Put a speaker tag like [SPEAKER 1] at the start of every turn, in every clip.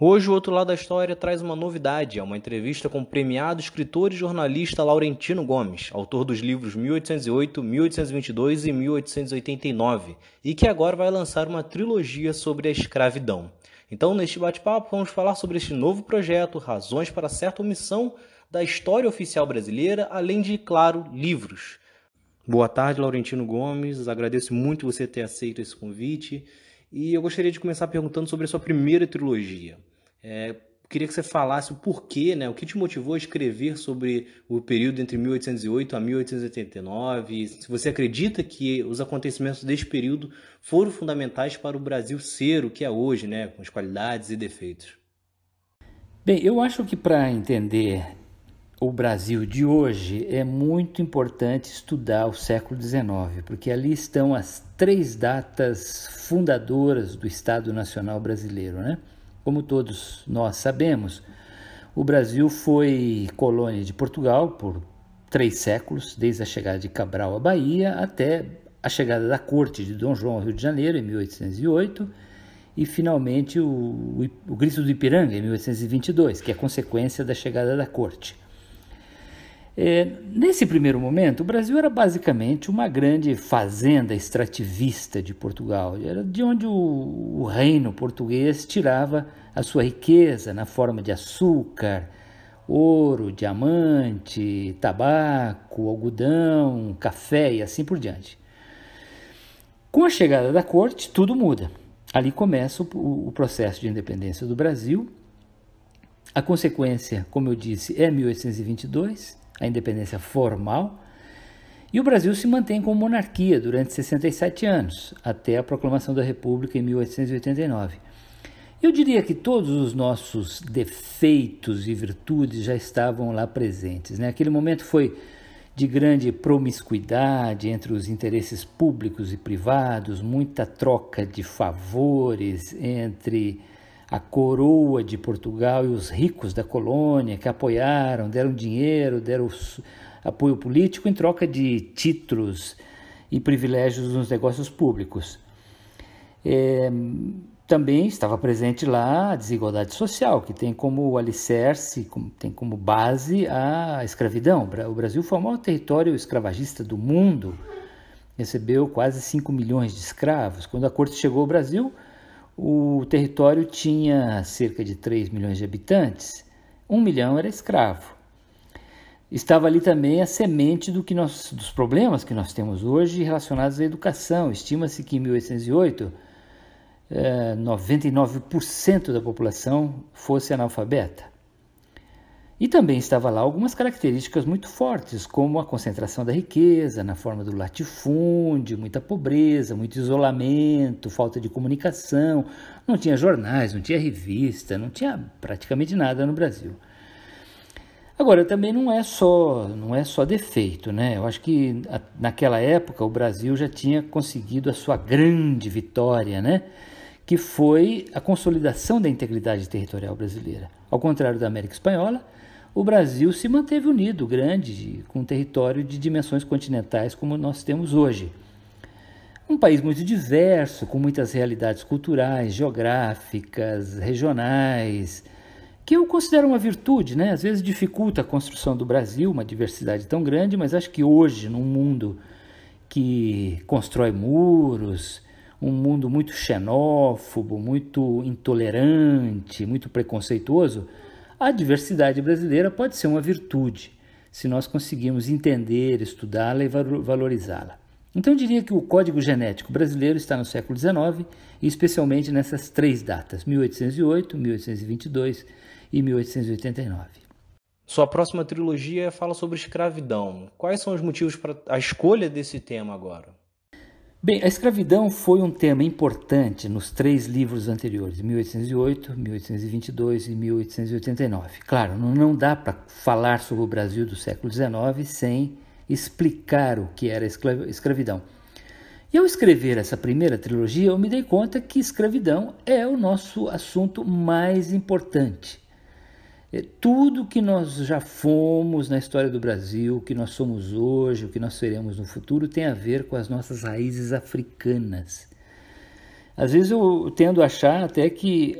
[SPEAKER 1] Hoje, o outro lado da história traz uma novidade: é uma entrevista com o premiado escritor e jornalista Laurentino Gomes, autor dos livros 1808, 1822 e 1889, e que agora vai lançar uma trilogia sobre a escravidão. Então, neste bate-papo, vamos falar sobre este novo projeto, razões para certa omissão da história oficial brasileira, além de, claro, livros. Boa tarde, Laurentino Gomes. Agradeço muito você ter aceito esse convite. E eu gostaria de começar perguntando sobre a sua primeira trilogia. É, queria que você falasse o porquê, né? O que te motivou a escrever sobre o período entre 1808 a 1889? Se você acredita que os acontecimentos desse período foram fundamentais para o Brasil ser o que é hoje, né? Com as qualidades e defeitos.
[SPEAKER 2] Bem, eu acho que para entender o Brasil de hoje é muito importante estudar o século XIX, porque ali estão as três datas fundadoras do Estado Nacional Brasileiro, né? Como todos nós sabemos, o Brasil foi colônia de Portugal por três séculos, desde a chegada de Cabral à Bahia até a chegada da corte de Dom João ao Rio de Janeiro, em 1808, e finalmente o, o, o Grito do Ipiranga, em 1822, que é consequência da chegada da corte. É, nesse primeiro momento, o Brasil era basicamente uma grande fazenda extrativista de Portugal, era de onde o, o reino português tirava a sua riqueza na forma de açúcar, ouro, diamante, tabaco, algodão, café e assim por diante. Com a chegada da corte, tudo muda. Ali começa o, o processo de independência do Brasil. A consequência, como eu disse, é 1822 a independência formal, e o Brasil se mantém como monarquia durante 67 anos, até a proclamação da República em 1889. Eu diria que todos os nossos defeitos e virtudes já estavam lá presentes. Né? Aquele momento foi de grande promiscuidade entre os interesses públicos e privados, muita troca de favores entre a coroa de Portugal e os ricos da colônia que apoiaram, deram dinheiro, deram apoio político em troca de títulos e privilégios nos negócios públicos. É, também estava presente lá a desigualdade social, que tem como alicerce, tem como base a escravidão. O Brasil foi o maior território escravagista do mundo, recebeu quase 5 milhões de escravos. Quando a corte chegou ao Brasil, o território tinha cerca de 3 milhões de habitantes, Um milhão era escravo. Estava ali também a semente do que nós, dos problemas que nós temos hoje relacionados à educação. Estima-se que em 1808, 99% eh, da população fosse analfabeta. E também estava lá algumas características muito fortes, como a concentração da riqueza na forma do latifúndio, muita pobreza, muito isolamento, falta de comunicação. Não tinha jornais, não tinha revista, não tinha praticamente nada no Brasil. Agora, também não é só, não é só defeito, né? Eu acho que naquela época o Brasil já tinha conseguido a sua grande vitória, né? Que foi a consolidação da integridade territorial brasileira. Ao contrário da América Espanhola, o Brasil se manteve unido, grande, com um território de dimensões continentais como nós temos hoje. Um país muito diverso, com muitas realidades culturais, geográficas, regionais, que eu considero uma virtude, né? Às vezes dificulta a construção do Brasil, uma diversidade tão grande, mas acho que hoje, num mundo que constrói muros, um mundo muito xenófobo, muito intolerante, muito preconceituoso, a diversidade brasileira pode ser uma virtude, se nós conseguirmos entender, estudá-la e valorizá-la. Então, eu diria que o código genético brasileiro está no século XIX, e especialmente nessas três datas, 1808, 1822 e 1889. Sua
[SPEAKER 1] próxima trilogia fala sobre escravidão. Quais são os motivos para a escolha desse tema agora?
[SPEAKER 2] Bem, a escravidão foi um tema importante nos três livros anteriores, 1808, 1822 e 1889. Claro, não dá para falar sobre o Brasil do século XIX sem explicar o que era escravidão. E ao escrever essa primeira trilogia, eu me dei conta que escravidão é o nosso assunto mais importante. É, tudo que nós já fomos na história do Brasil, o que nós somos hoje, o que nós seremos no futuro, tem a ver com as nossas raízes africanas. Às vezes eu tendo a achar até que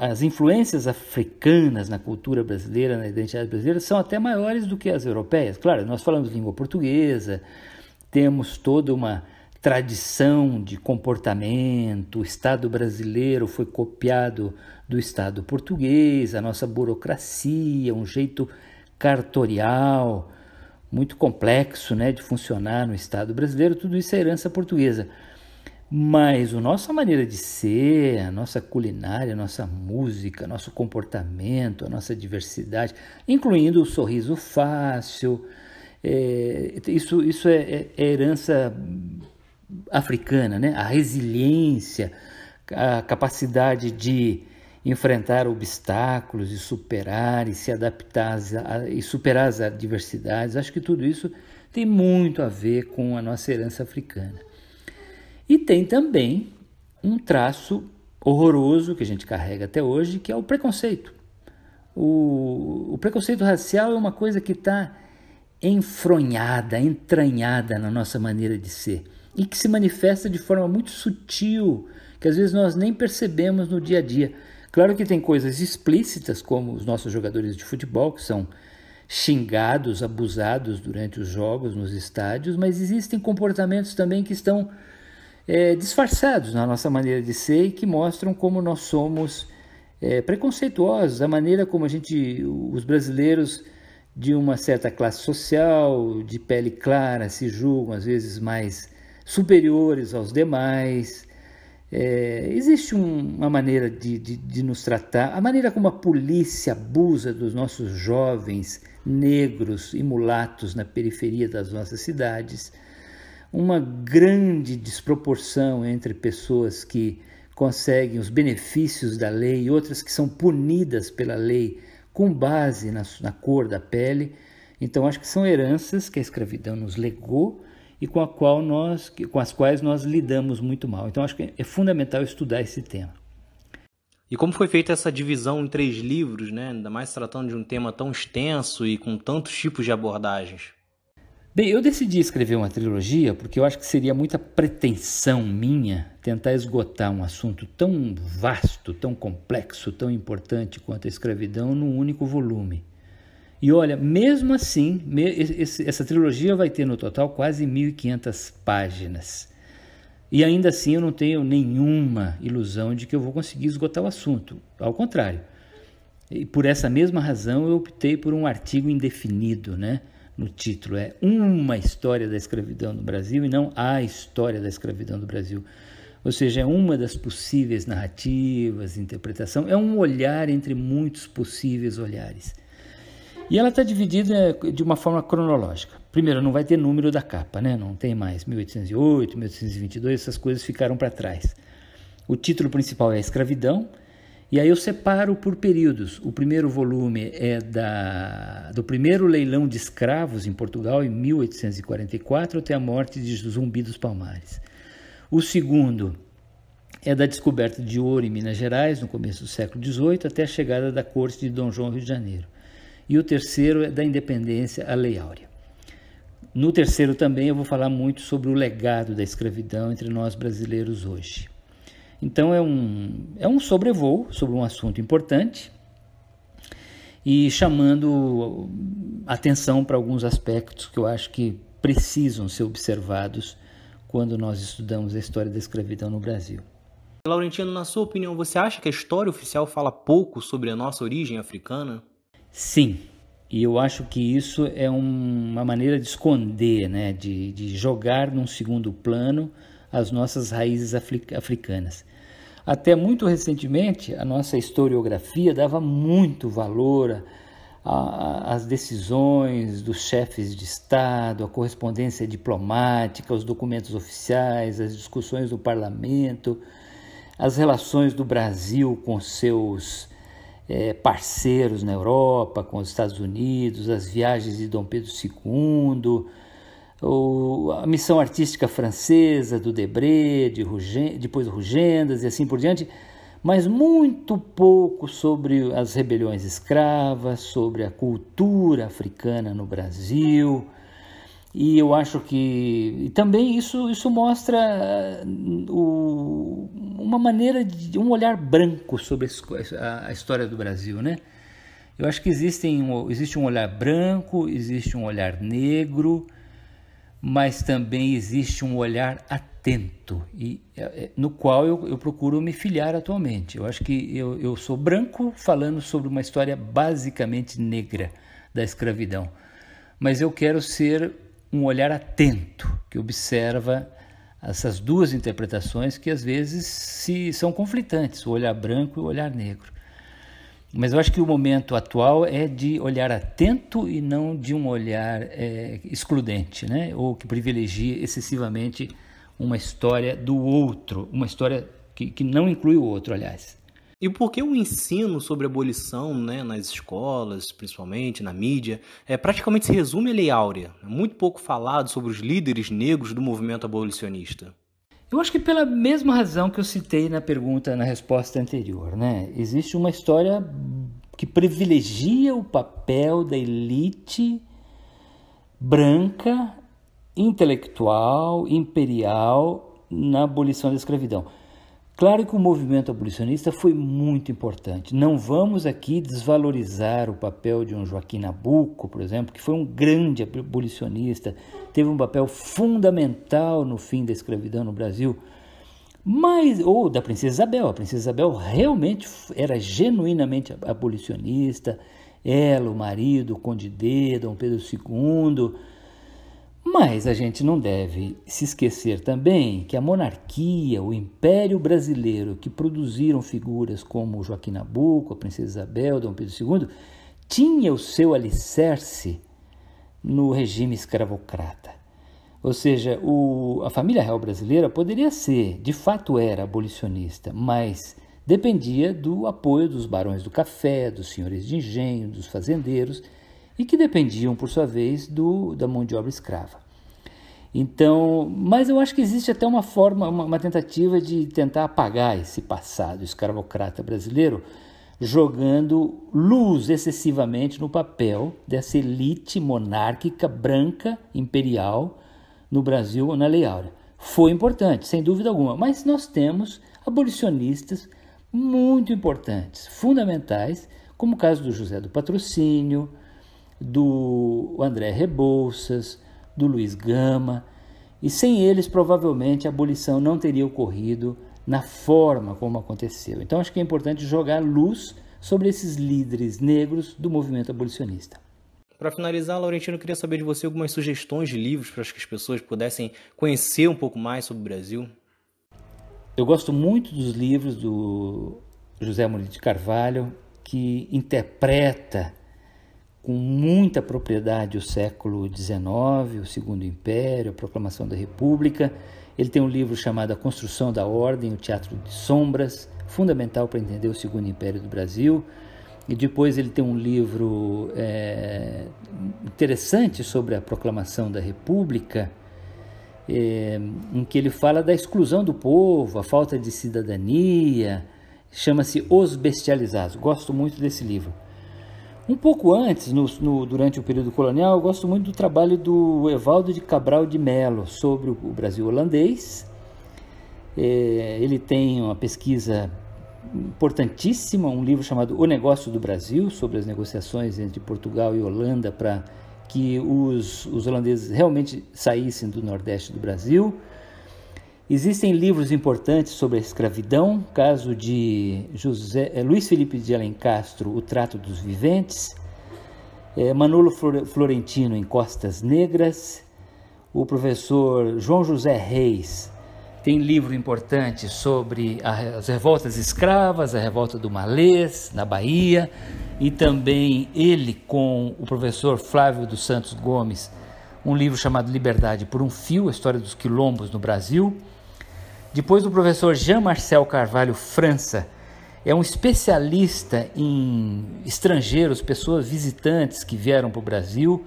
[SPEAKER 2] as influências africanas na cultura brasileira, na identidade brasileira, são até maiores do que as europeias. Claro, nós falamos língua portuguesa, temos toda uma tradição de comportamento, o Estado brasileiro foi copiado do Estado português, a nossa burocracia, um jeito cartorial muito complexo né, de funcionar no Estado brasileiro, tudo isso é herança portuguesa. Mas a nossa maneira de ser, a nossa culinária, a nossa música, nosso comportamento, a nossa diversidade, incluindo o sorriso fácil, é, isso, isso é, é, é herança africana, né? A resiliência, a capacidade de enfrentar obstáculos e superar e se adaptar a, e superar as adversidades. Acho que tudo isso tem muito a ver com a nossa herança africana. E tem também um traço horroroso que a gente carrega até hoje, que é o preconceito. O, o preconceito racial é uma coisa que está enfronhada, entranhada na nossa maneira de ser e que se manifesta de forma muito sutil, que às vezes nós nem percebemos no dia a dia. Claro que tem coisas explícitas, como os nossos jogadores de futebol, que são xingados, abusados durante os jogos nos estádios, mas existem comportamentos também que estão é, disfarçados na nossa maneira de ser e que mostram como nós somos é, preconceituosos, a maneira como a gente, os brasileiros de uma certa classe social, de pele clara, se julgam às vezes mais superiores aos demais, é, existe um, uma maneira de, de, de, nos tratar, a maneira como a polícia abusa dos nossos jovens negros e mulatos na periferia das nossas cidades, uma grande desproporção entre pessoas que conseguem os benefícios da lei e outras que são punidas pela lei com base na, na cor da pele. Então, acho que são heranças que a escravidão nos legou e com, a qual nós, com as quais nós lidamos muito mal. Então, acho que é fundamental estudar esse tema.
[SPEAKER 1] E como foi feita essa divisão em três livros, né? ainda mais tratando de um tema tão extenso e com tantos tipos de abordagens?
[SPEAKER 2] Bem, eu decidi escrever uma trilogia porque eu acho que seria muita pretensão minha tentar esgotar um assunto tão vasto, tão complexo, tão importante quanto a escravidão num único volume. E olha, mesmo assim, essa trilogia vai ter no total quase 1.500 páginas. E ainda assim eu não tenho nenhuma ilusão de que eu vou conseguir esgotar o assunto. Ao contrário. E por essa mesma razão eu optei por um artigo indefinido, né? No título é Uma História da Escravidão no Brasil e não A História da Escravidão do Brasil. Ou seja, é uma das possíveis narrativas, interpretação, é um olhar entre muitos possíveis olhares. E ela está dividida é, de uma forma cronológica. Primeiro, não vai ter número da capa, né? não tem mais 1808, 1822, essas coisas ficaram para trás. O título principal é a Escravidão, e aí eu separo por períodos. O primeiro volume é da, do primeiro leilão de escravos em Portugal, em 1844, até a morte de Zumbi dos Palmares. O segundo é da descoberta de ouro em Minas Gerais, no começo do século XVIII, até a chegada da corte de Dom João Rio de Janeiro e o terceiro é da independência, a Lei Áurea. No terceiro também eu vou falar muito sobre o legado da escravidão entre nós brasileiros hoje. Então é um, é um sobrevoo sobre um assunto importante e chamando atenção para alguns aspectos que eu acho que precisam ser observados quando nós estudamos a história da escravidão no Brasil.
[SPEAKER 1] Laurentino, na sua opinião, você acha que a história oficial fala pouco sobre a nossa origem africana?
[SPEAKER 2] Sim, e eu acho que isso é um, uma maneira de esconder, né? de, de jogar num segundo plano as nossas raízes africanas. Até muito recentemente, a nossa historiografia dava muito valor às decisões dos chefes de Estado, à correspondência diplomática, aos documentos oficiais, às discussões do parlamento, às relações do Brasil com seus é, parceiros na Europa, com os Estados Unidos, as viagens de Dom Pedro II, o, a missão artística francesa do Debré, de Rugen, depois Rugendas e assim por diante, mas muito pouco sobre as rebeliões escravas, sobre a cultura africana no Brasil. E eu acho que e também isso, isso mostra ah, o, uma maneira de um olhar branco sobre a história do Brasil, né? Eu acho que existem, existe um olhar branco, existe um olhar negro, mas também existe um olhar atento, e, é, é, no qual eu, eu procuro me filiar atualmente. Eu acho que eu, eu sou branco falando sobre uma história basicamente negra da escravidão, mas eu quero ser um olhar atento que observa essas duas interpretações que às vezes se são conflitantes, o olhar branco e o olhar negro. Mas eu acho que o momento atual é de olhar atento e não de um olhar é, excludente, né? ou que privilegie excessivamente uma
[SPEAKER 1] história do outro, uma história que, que não inclui o outro, aliás. E por que o ensino sobre abolição né, nas escolas, principalmente na mídia, é, praticamente se resume à Lei Áurea? É muito pouco falado sobre os líderes negros do movimento abolicionista.
[SPEAKER 2] Eu acho que pela mesma razão que eu citei na pergunta, na resposta anterior, né? Existe uma história que privilegia o papel da elite branca, intelectual, imperial na abolição da escravidão. Claro que o movimento abolicionista foi muito importante. Não vamos aqui desvalorizar o papel de um Joaquim Nabuco, por exemplo, que foi um grande abolicionista, teve um papel fundamental no fim da escravidão no Brasil. Mas, ou da Princesa Isabel. A Princesa Isabel realmente era genuinamente abolicionista. Ela, o marido, o Conde D, Dom Pedro II mas a gente não deve se esquecer também que a monarquia, o império brasileiro, que produziram figuras como Joaquim Nabuco, a Princesa Isabel, Dom Pedro II, tinha o seu alicerce no regime escravocrata. Ou seja, o, a família real brasileira poderia ser, de fato era abolicionista, mas dependia do apoio dos barões do café, dos senhores de engenho, dos fazendeiros e que dependiam, por sua vez, do, da mão de obra escrava. Então, mas eu acho que existe até uma forma, uma, uma tentativa de tentar apagar esse passado escravocrata brasileiro, jogando luz excessivamente no papel dessa elite monárquica branca imperial no Brasil na Lei Áurea. Foi importante, sem dúvida alguma, mas nós temos abolicionistas muito importantes, fundamentais, como o caso do José do Patrocínio, do André Rebouças, do Luiz Gama, e sem eles provavelmente a abolição não teria ocorrido na forma como aconteceu. Então acho que é importante jogar luz sobre esses líderes negros do movimento abolicionista.
[SPEAKER 1] Para finalizar, Laurentino, eu queria saber de você algumas sugestões de livros para que as pessoas pudessem conhecer um pouco mais sobre o Brasil.
[SPEAKER 2] Eu gosto muito dos livros do José Murilo de Carvalho, que interpreta com muita propriedade o século XIX, o Segundo Império, a Proclamação da República. Ele tem um livro chamado A Construção da Ordem, o Teatro de Sombras, fundamental para entender o Segundo Império do Brasil. E depois ele tem um livro é, interessante sobre a Proclamação da República, é, em que ele fala da exclusão do povo, a falta de cidadania, chama-se Os Bestializados. Gosto muito desse livro. Um pouco antes, no, no, durante o período colonial, eu gosto muito do trabalho do Evaldo de Cabral de Mello sobre o, o Brasil holandês. É, ele tem uma pesquisa importantíssima, um livro chamado O Negócio do Brasil, sobre as negociações entre Portugal e Holanda para que os, os holandeses realmente saíssem do Nordeste do Brasil. Existem livros importantes sobre a escravidão, caso de José, eh, Luiz Felipe de Alencastro, O Trato dos Viventes, eh, Manolo Florentino em Costas Negras, o professor João José Reis tem livro importante sobre as revoltas escravas, a revolta do Malês, na Bahia, e também ele com o professor Flávio dos Santos Gomes, um livro chamado Liberdade por um Fio, a história dos quilombos no Brasil. Depois o professor Jean-Marcel Carvalho França é um especialista em estrangeiros, pessoas visitantes que vieram para o Brasil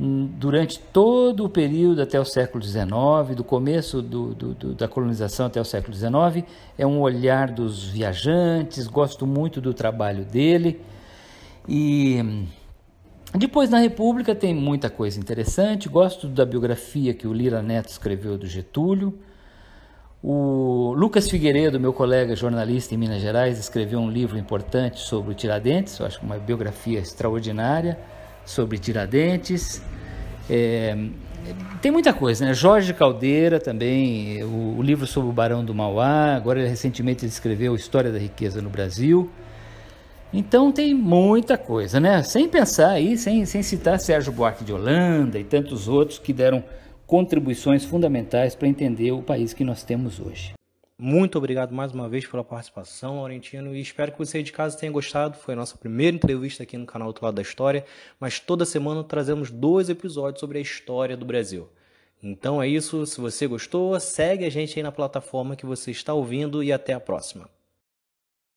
[SPEAKER 2] hum, durante todo o período até o século XIX, do começo do, do, do, da colonização até o século XIX, é um olhar dos viajantes, gosto muito do trabalho dele. E hum, depois na República tem muita coisa interessante, gosto da biografia que o Lira Neto escreveu do Getúlio, o Lucas Figueiredo, meu colega jornalista em Minas Gerais, escreveu um livro importante sobre o Tiradentes, eu acho que uma biografia extraordinária sobre Tiradentes. É, tem muita coisa, né? Jorge Caldeira também, o, o, livro sobre o Barão do Mauá, agora ele recentemente escreveu História da Riqueza no Brasil. Então tem muita coisa, né? Sem pensar aí, sem, sem citar Sérgio Buarque de Holanda e tantos outros que deram contribuições fundamentais para entender o país que nós
[SPEAKER 1] temos hoje. Muito obrigado mais uma vez pela participação, Laurentino, e espero que você de casa tenha gostado. Foi a nossa primeira entrevista aqui no canal Outro Lado da História, mas toda semana trazemos dois episódios sobre a história do Brasil. Então é isso, se você gostou, segue a gente aí na plataforma que você está ouvindo e até a próxima.